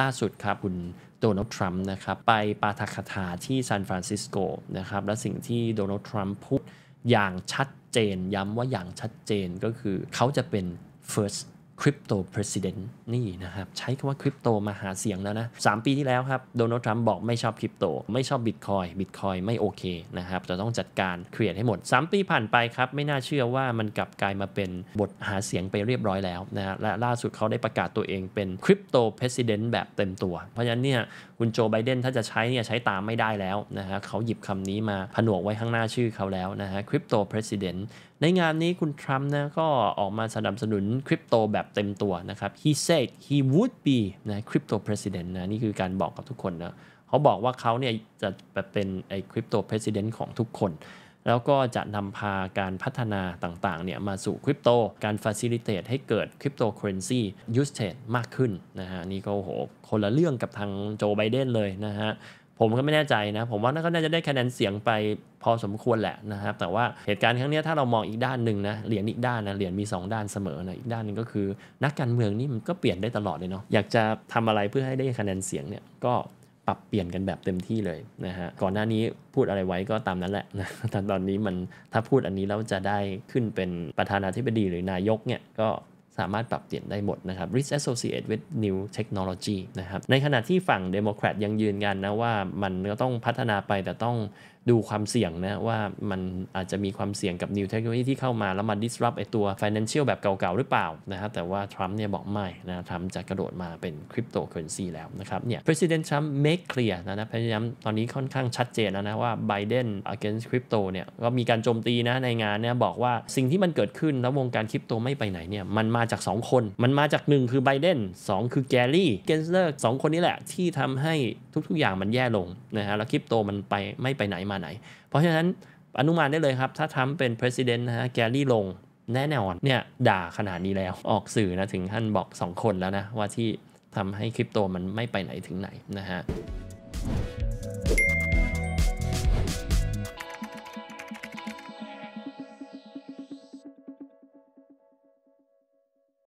ล่าสุดครับ คุณโดนัลด์ทรัมป์นะครับ ไปปาฐกถาที่ซานฟรานซิสโกนะครับ และสิ่งที่โดนัลด์ทรัมป์พูดอย่างชัดเจนย้ำว่าอย่างชัดเจนก็คือเขาจะเป็น first คริปโตประธานนี่นะครับ ใช้คำว่าคริปโตมาหาเสียงแล้วนะสปีที่แล้วครับโดนัลด์ทรัมป์บอกไม่ชอบคริปโตไม่ชอบบิตคอยบิตคอยไม่โอเคนะครับจะต้องจัดการเคลียร์ให้หมด 3 ปีผ่านไปครับ ไม่น่าเชื่อว่ามันกลับกลายมาเป็นบทหาเสียงไปเรียบร้อยแล้วนะและล่าสุดเขาได้ประกาศตัวเองเป็นคริปโตประธานแบบเต็มตัว เพราะฉะนั้นเนี่ยคุณโจไบเดนถ้าจะใช้เนี่ยใช้ตามไม่ได้แล้วนะฮะเขาหยิบคำนี้มาผนวกไว้ข้างหน้าชื่อเขาแล้วนะฮะคริปโตประธานในงานนี้คุณทรัมป์นะก็ออกมาสนับสนุนคริปโตแบบเต็มตัวนะครับ he said he would be นะคริปโต president นะนี่คือการบอกกับทุกคนนะเขาบอกว่าเขาเนี่ยจะเป็นไอ้คริปโต president ของทุกคน แล้วก็จะนำพาการพัฒนาต่างๆเนี่ยมาสู่คริปโต การ facilitate ให้เกิดคริปโตเคอเรนซี u s a ท e มากขึ้นนะฮะนี่ก็โห คนละเรื่องกับทางโจไบเดนเลยนะฮะผมก็ไม่แน่ใจนะผมว่าน่าก็น่าจะได้คะแนนเสียงไปพอสมควรแหละนะครับแต่ว่าเหตุการณ์ครั้งนี้ถ้าเรามองอีกด้านหนึ่งนะเหรียญอีกด้านนะเหรียญมี2ด้านเสมอนะอีกด้านหนึ่งก็คือนักการเมืองนี่มันก็เปลี่ยนได้ตลอดเลยเนาะอยากจะทำอะไรเพื่อให้ได้คะแนนเสียงเนี่ยก็ปรับเปลี่ยนกันแบบเต็มที่เลยนะฮะก่อนหน้านี้พูดอะไรไว้ก็ตามนั้นแหละนะตอนนี้มันถ้าพูดอันนี้แล้วจะได้ขึ้นเป็นประธานาธิบดีหรือนายกเนี่ยก็สามารถปรับเปลี่ยนได้หมดนะครับ risk associated with new technology นะครับ ในขณะที่ฝั่งเดโมแครตยังยืนยันนะว่ามันก็ต้องพัฒนาไปแต่ต้องดูความเสี่ยงนะว่ามันอาจจะมีความเสี่ยงกับนิวเทคโนโลยีที่เข้ามา แล้วมา disrupt ไอตัว financial แบบเก่าๆหรือเปล่านะครับแต่ว่าทรัมป์เนี่ยบอกไม่นะทรัมป์จะกระโดดมาเป็นคริปโตเคอเรนซีแล้วนะครับเนี่ย president รัมป์ make clear นะนะพยายามตอนนี้ค่อนข้างชัดเจนแล้วนะว่า Biden against crypto เนี่ยก็มีการโจมตีนะในงานเนี่ยบอกว่าสิ่งที่มันเกิดขึ้นแล้ววงการคริปโตไม่ไปไหนเนี่ยมันมาจาก 2 คนมันมาจาก 1 คือไบเดน2คือแกลลี่เกนเซอร์สคนนี้แหละที่ทำให้ทุก ๆอย่างมันแย่ลงนะฮะแล้วคริปโตมันไปไม่ไปไหนมาาไหนเพราะฉะนั้น อนุมานได้เลยครับถ้าทำเป็นประธาน e n t นะฮะ แกลี่ลงแน่นอนเนี่ย ด่าขนาดนี้แล้วออกสื่อนะถึงท่านบอก2 คนแล้วนะ ว่าที่ทำให้คริปโตมันไม่ไปไหนถึงไหนนะฮะ